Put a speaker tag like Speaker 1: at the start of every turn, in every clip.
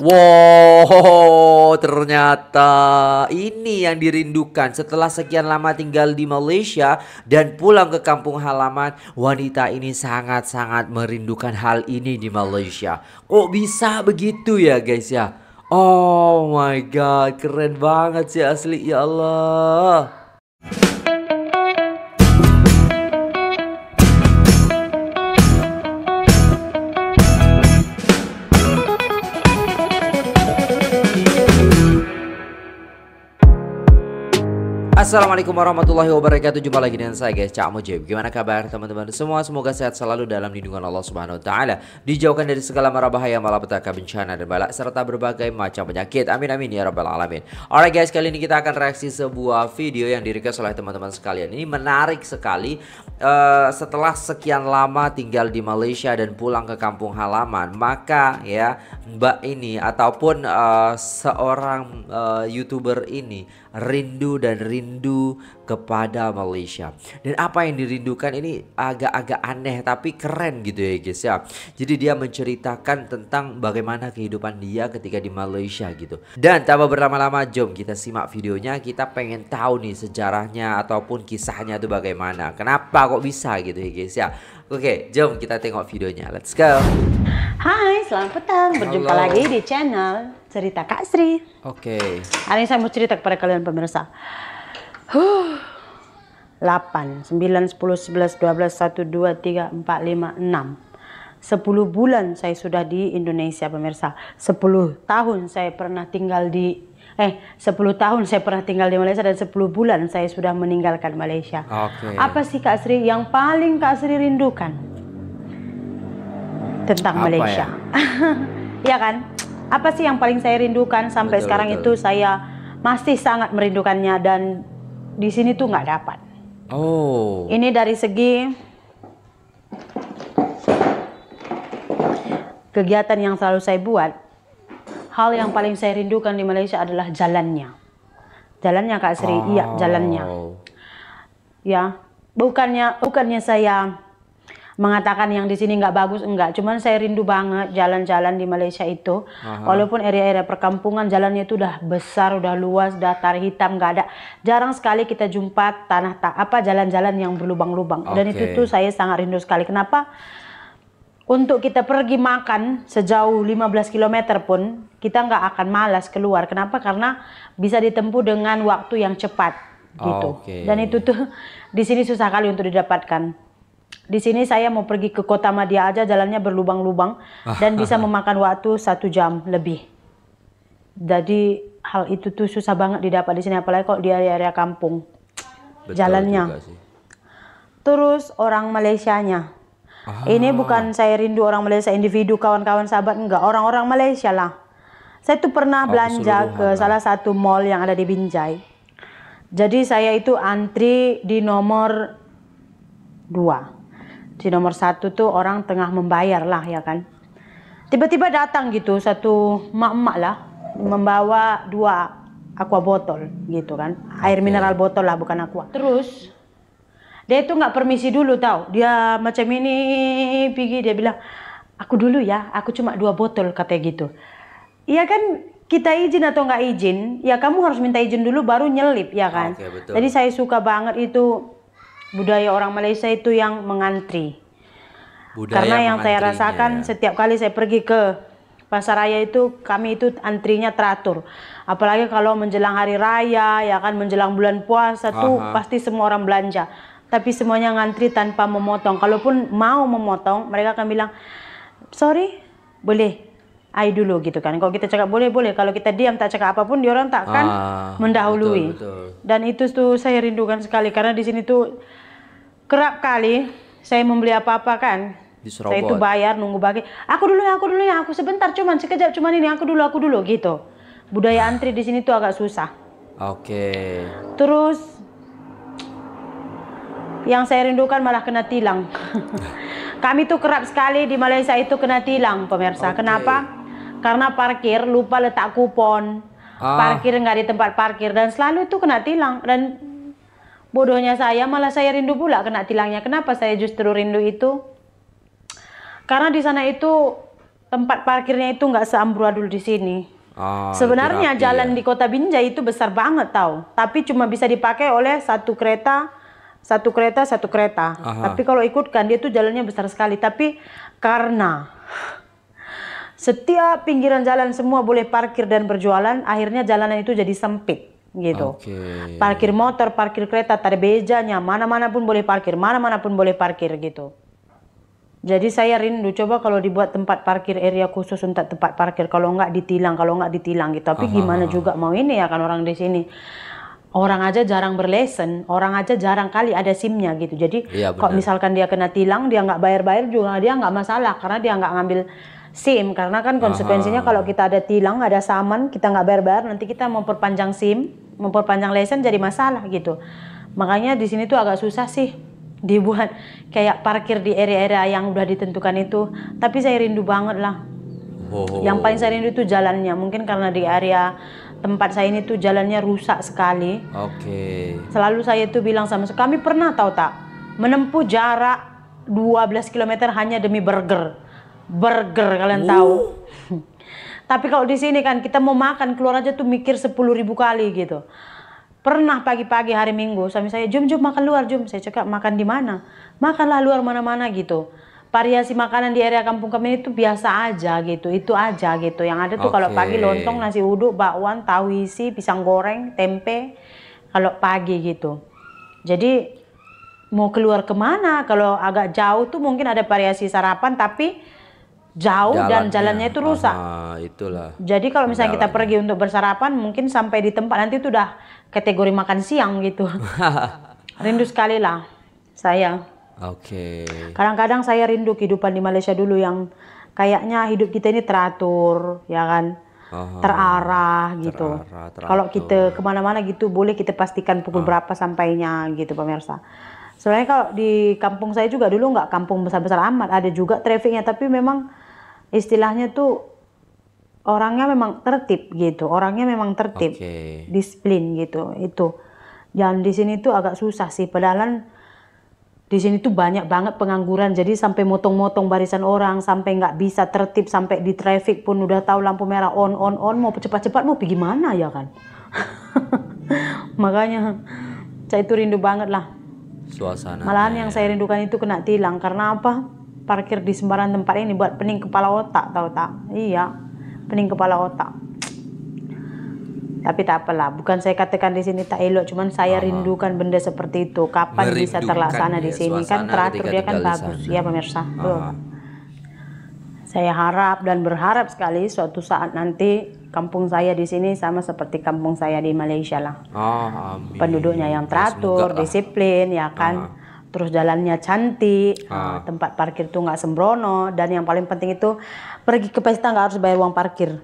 Speaker 1: Wow, ternyata ini yang dirindukan setelah sekian lama tinggal di Malaysia dan pulang ke kampung halaman. Wanita ini sangat-sangat merindukan hal ini di Malaysia. Kok bisa begitu ya guys ya? Oh my god, keren banget sih asli ya Allah. Assalamualaikum warahmatullahi wabarakatuh. Jumpa lagi dengan saya guys, Cak Mujib. Gimana kabar teman-teman semua? Semoga sehat selalu dalam lindungan Allah Subhanahu wa taala. Dijauhkan dari segala mara bahaya, malapetaka, bencana dan balak serta berbagai macam penyakit. Amin amin ya rabbal alamin. Alright guys, kali ini kita akan reaksi sebuah video yang di oleh teman-teman sekalian. Ini menarik sekali. Uh, setelah sekian lama tinggal di Malaysia dan pulang ke kampung halaman, maka ya Mbak ini ataupun uh, seorang uh, YouTuber ini rindu dan rindu rindu kepada Malaysia. Dan apa yang dirindukan ini agak-agak aneh tapi keren gitu ya guys ya. Jadi dia menceritakan tentang bagaimana kehidupan dia ketika di Malaysia gitu. Dan tanpa berlama-lama jom kita simak videonya. Kita pengen tahu nih sejarahnya ataupun kisahnya itu bagaimana. Kenapa kok bisa gitu ya guys ya. Oke, jom kita tengok videonya. Let's go.
Speaker 2: Hai, selamat petang. Berjumpa Hello. lagi di channel Cerita Kak Sri. Oke. Okay. Hari ini saya mau cerita kepada kalian pemirsa. 8 9 10 11 12 1 2 3 4 5 6 10 bulan saya sudah di Indonesia pemirsa 10 tahun saya pernah tinggal di eh 10 tahun saya pernah tinggal di Malaysia dan 10 bulan saya sudah meninggalkan Malaysia. Okay. Apa sih Kak Sri yang paling Kak Sri rindukan tentang Apa Malaysia? Iya ya kan? Apa sih yang paling saya rindukan sampai betul, sekarang betul. itu saya masih sangat merindukannya dan di sini tuh nggak dapat.
Speaker 1: Oh.
Speaker 2: Ini dari segi kegiatan yang selalu saya buat, hal yang paling saya rindukan di Malaysia adalah jalannya. Jalannya Kak Sri, oh. iya jalannya. Ya, bukannya bukannya saya mengatakan yang di sini nggak bagus enggak cuman saya rindu banget jalan-jalan di Malaysia itu Aha. walaupun area-area perkampungan jalannya itu udah besar udah luas datar hitam nggak ada jarang sekali kita jumpa tanah tak apa jalan-jalan yang berlubang-lubang okay. dan itu tuh saya sangat rindu sekali kenapa untuk kita pergi makan sejauh 15 km pun kita nggak akan malas keluar kenapa karena bisa ditempuh dengan waktu yang cepat gitu. okay. Dan itu tuh di sini susah kali untuk didapatkan. Di sini saya mau pergi ke kota Madia aja, jalannya berlubang-lubang ah. dan bisa memakan waktu satu jam lebih. Jadi hal itu tuh susah banget didapat di sini, apalagi kalau di area-area kampung. Betul jalannya. Terus orang Malaysianya. Ah. Ini bukan saya rindu orang Malaysia individu, kawan-kawan sahabat, enggak. Orang-orang Malaysia lah. Saya tuh pernah Aku oh, belanja ke salah satu mall yang ada di Binjai. Jadi saya itu antri di nomor dua si nomor satu tuh orang tengah membayar lah ya kan tiba-tiba datang gitu satu emak-emak lah membawa dua aqua botol gitu kan air okay. mineral botol lah bukan aqua terus dia itu nggak permisi dulu tau dia macam ini pergi dia bilang aku dulu ya aku cuma dua botol katanya gitu iya kan kita izin atau nggak izin ya kamu harus minta izin dulu baru nyelip ya kan okay, jadi saya suka banget itu budaya orang Malaysia itu yang mengantri.
Speaker 1: Budaya Karena yang saya rasakan
Speaker 2: setiap kali saya pergi ke pasar raya itu kami itu antrinya teratur. Apalagi kalau menjelang hari raya ya kan menjelang bulan puasa Aha. tuh pasti semua orang belanja. Tapi semuanya ngantri tanpa memotong. Kalaupun mau memotong, mereka akan bilang, "Sorry, boleh ayo dulu gitu kan. Kalau kita cakap boleh boleh, kalau kita diam tak cakap apapun, diorang takkan ah, mendahului. Betul, betul. Dan itu tuh saya rindukan sekali karena di sini tuh kerap kali saya membeli apa-apa kan.
Speaker 1: Saya itu bayar
Speaker 2: nunggu bagi. Aku dulu ya, aku dulu ya, aku sebentar cuman sekejap cuman ini aku dulu aku dulu gitu. Budaya antri di sini tuh agak susah.
Speaker 1: Oke. Okay.
Speaker 2: Terus yang saya rindukan malah kena tilang. Kami tuh kerap sekali di Malaysia itu kena tilang, pemirsa. Okay. Kenapa? karena parkir lupa letak kupon ah. parkir nggak di tempat parkir dan selalu itu kena tilang dan bodohnya saya malah saya rindu pula kena tilangnya kenapa saya justru rindu itu karena di sana itu tempat parkirnya itu nggak seambruadul di sini
Speaker 1: ah, sebenarnya rapi, jalan ya. di
Speaker 2: kota Binjai itu besar banget tau tapi cuma bisa dipakai oleh satu kereta satu kereta satu kereta Aha. tapi kalau ikutkan dia tuh jalannya besar sekali tapi karena setiap pinggiran jalan semua boleh parkir dan berjualan, akhirnya jalanan itu jadi sempit gitu. Okay. Parkir motor, parkir kereta, bejanya mana-mana pun boleh parkir, mana-mana pun boleh parkir gitu. Jadi saya rindu coba kalau dibuat tempat parkir area khusus untuk tempat parkir kalau nggak ditilang kalau nggak ditilang gitu. Tapi Aha. gimana juga mau ini ya kan orang di sini orang aja jarang berlesen, orang aja jarang kali ada SIM-nya gitu. Jadi iya, kok misalkan dia kena tilang, dia nggak bayar-bayar juga dia nggak masalah karena dia nggak ngambil SIM karena kan konsekuensinya Aha. kalau kita ada tilang ada saman kita nggak bayar-bayar nanti kita memperpanjang SIM memperpanjang lesen jadi masalah gitu makanya di sini tuh agak susah sih dibuat kayak parkir di area-area yang udah ditentukan itu tapi saya rindu banget lah
Speaker 1: oh. yang paling saya rindu
Speaker 2: itu jalannya mungkin karena di area tempat saya ini tuh jalannya rusak sekali
Speaker 1: oke okay.
Speaker 2: selalu saya tuh bilang sama kami pernah tahu tak menempuh jarak 12 km hanya demi burger burger kalian uh. tahu. Tapi kalau di sini kan kita mau makan keluar aja tuh mikir sepuluh ribu kali gitu. Pernah pagi-pagi hari Minggu suami saya jum jum makan luar jum Saya cakap makan di mana? Makanlah luar mana-mana gitu. Variasi makanan di area kampung kami itu biasa aja gitu, itu aja gitu. Yang ada tuh okay. kalau pagi lontong, nasi uduk, bakwan, tahu isi, pisang goreng, tempe. Kalau pagi gitu. Jadi mau keluar kemana? Kalau agak jauh tuh mungkin ada variasi sarapan, tapi jauh jalannya. dan jalannya itu rusak. Ah, itulah. Jadi kalau misalnya jalannya. kita pergi untuk bersarapan mungkin sampai di tempat nanti itu udah kategori makan siang gitu. rindu sekali lah saya. Oke. Okay. Kadang-kadang saya rindu kehidupan di Malaysia dulu yang kayaknya hidup kita ini teratur, ya kan? Aha, terarah gitu. Kalau kita kemana-mana gitu boleh kita pastikan pukul ah. berapa sampainya gitu pemirsa. Sebenarnya kalau di kampung saya juga dulu nggak kampung besar-besar amat, ada juga trafficnya tapi memang istilahnya tuh orangnya memang tertib gitu orangnya memang tertib okay. disiplin gitu itu jangan di sini tuh agak susah sih pedalan di sini tuh banyak banget pengangguran jadi sampai motong-motong barisan orang sampai nggak bisa tertib sampai di traffic pun udah tahu lampu merah on on on mau cepat-cepat mau pergi mana ya kan makanya saya itu rindu banget lah
Speaker 1: suasana malahan yang saya
Speaker 2: rindukan itu kena tilang karena apa parkir di sembarang tempat ini buat pening kepala otak tahu tak iya pening kepala otak tapi tak apalah bukan saya katakan di sini tak elok cuman saya Aha. rindukan benda seperti itu kapan bisa terlaksana di sini kan teratur dia kan bagus ya pemirsa saya harap dan berharap sekali suatu saat nanti kampung saya di sini sama seperti kampung saya di Malaysia lah Ah, amin. penduduknya yang teratur ya, disiplin ya kan Ah terus jalannya cantik, ah. ah. tempat parkir tuh nggak sembrono, dan yang paling penting itu pergi ke pesta nggak harus bayar uang parkir.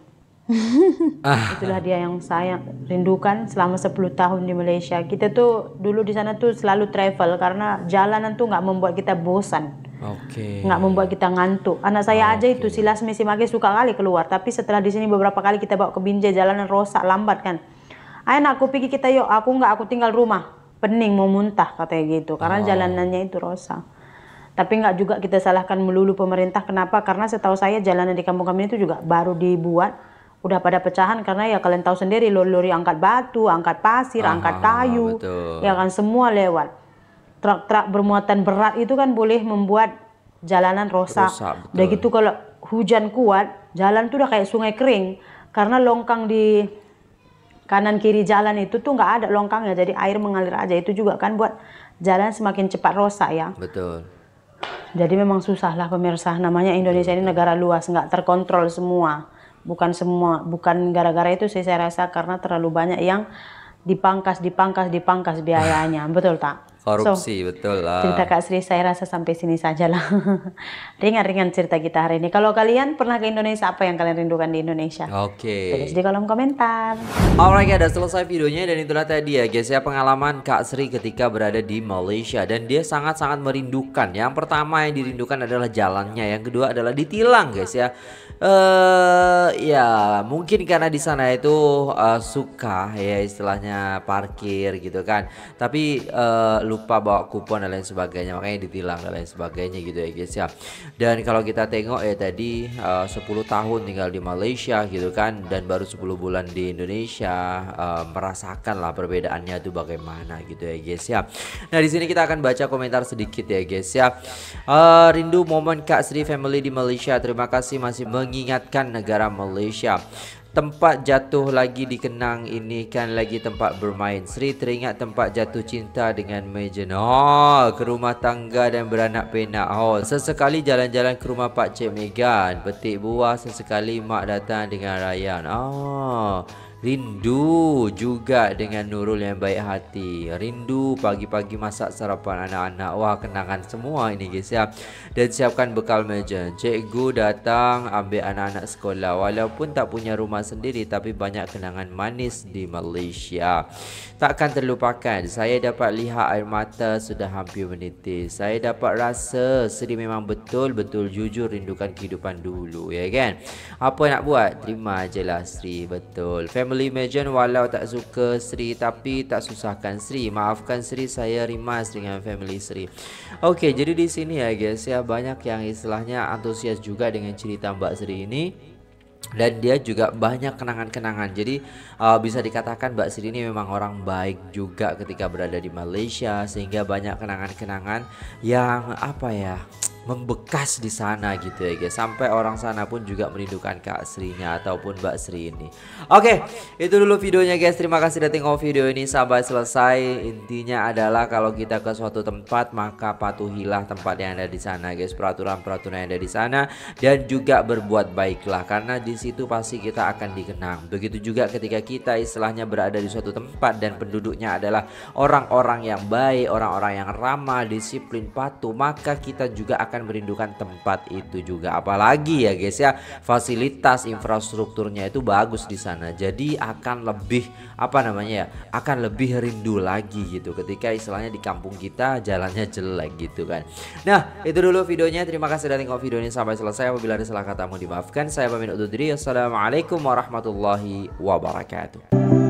Speaker 2: ah. Itulah dia yang saya rindukan selama 10 tahun di Malaysia. Kita tuh dulu di sana tuh selalu travel karena jalanan tuh nggak membuat kita bosan.
Speaker 1: Oke. Okay. Nggak
Speaker 2: membuat kita ngantuk. Anak saya okay. Ah, aja itu silas mesi mage suka kali keluar, tapi setelah di sini beberapa kali kita bawa ke Binjai jalanan rosak lambat kan. Ayo aku pergi kita yuk. Aku nggak, aku tinggal rumah pening mau muntah katanya gitu karena oh. jalanannya itu rusak tapi nggak juga kita salahkan melulu pemerintah kenapa karena setahu saya jalanan di kampung kami itu juga baru dibuat udah pada pecahan karena ya kalian tahu sendiri lori-lori angkat batu angkat pasir oh, angkat kayu ya kan semua lewat truk-truk bermuatan berat itu kan boleh membuat jalanan rosak. udah gitu kalau hujan kuat jalan tuh udah kayak sungai kering karena longkang di kanan kiri jalan itu tuh nggak ada longkang ya jadi air mengalir aja itu juga kan buat jalan semakin cepat rosak ya betul jadi memang susah lah pemirsa namanya Indonesia betul. ini negara luas nggak terkontrol semua bukan semua bukan gara-gara itu sih saya rasa karena terlalu banyak yang dipangkas dipangkas dipangkas biayanya betul tak Korupsi,
Speaker 1: so, betul lah. Cerita Kak
Speaker 2: Sri saya rasa sampai sini saja lah. Ringan-ringan cerita kita hari ini. Kalau kalian pernah ke Indonesia, apa yang kalian rindukan di Indonesia?
Speaker 1: Oke. Okay. Tulis di
Speaker 2: kolom komentar.
Speaker 1: Alright, ada selesai videonya dan itulah tadi ya guys ya pengalaman Kak Sri ketika berada di Malaysia dan dia sangat-sangat merindukan. Yang pertama yang dirindukan adalah jalannya, yang kedua adalah ditilang guys ya. Eh uh, ya mungkin karena di sana itu uh, suka ya istilahnya parkir gitu kan. Tapi uh, lupa bawa kupon dan lain sebagainya makanya ditilang dan lain sebagainya gitu ya guys ya dan kalau kita tengok ya tadi eh, uh, 10 tahun tinggal di Malaysia gitu kan dan baru 10 bulan di Indonesia uh, merasakan lah perbedaannya itu bagaimana gitu ya guys ya nah di sini kita akan baca komentar sedikit ya guys ya uh, rindu momen Kak Sri family di Malaysia terima kasih masih mengingatkan negara Malaysia Tempat jatuh lagi dikenang ini kan lagi tempat bermain Sri teringat tempat jatuh cinta dengan Mejen Oh, ke rumah tangga dan beranak penak Oh, sesekali jalan-jalan ke rumah Pak Cik Megan Petik buah, sesekali Mak datang dengan Ryan Oh, rindu juga dengan Nurul yang baik hati rindu pagi-pagi masak sarapan anak-anak wah kenangan semua ini guys ya dan siapkan bekal meja cikgu datang ambil anak-anak sekolah walaupun tak punya rumah sendiri tapi banyak kenangan manis di Malaysia takkan terlupakan saya dapat lihat air mata sudah hampir menitis saya dapat rasa Sri memang betul-betul jujur rindukan kehidupan dulu ya kan apa nak buat terima lah Sri betul family family Majen walau tak suka Sri tapi tak susahkan Sri. Maafkan Sri saya rimas dengan family Sri. Oke, jadi di sini ya guys ya banyak yang istilahnya antusias juga dengan cerita Mbak Sri ini dan dia juga banyak kenangan-kenangan jadi uh, bisa dikatakan Mbak Sri ini memang orang baik juga ketika berada di Malaysia sehingga banyak kenangan-kenangan yang apa ya membekas di sana gitu ya guys sampai orang sana pun juga merindukan Kak Srinya ataupun Mbak Sri ini oke okay, itu dulu videonya guys terima kasih udah tengok video ini sampai selesai intinya adalah kalau kita ke suatu tempat maka patuhilah tempat yang ada di sana guys peraturan-peraturan yang ada di sana dan juga berbuat baiklah karena di situ pasti kita akan dikenang begitu juga ketika kita istilahnya berada di suatu tempat dan penduduknya adalah orang-orang yang baik orang-orang yang ramah disiplin patuh maka kita juga akan akan merindukan tempat itu juga apalagi ya guys ya fasilitas infrastrukturnya itu bagus di sana jadi akan lebih apa namanya ya akan lebih rindu lagi gitu ketika istilahnya di kampung kita jalannya jelek gitu kan nah itu dulu videonya terima kasih sudah tengok video ini sampai selesai apabila ada salah kata mau dimaafkan saya pamit undur diri assalamualaikum warahmatullahi wabarakatuh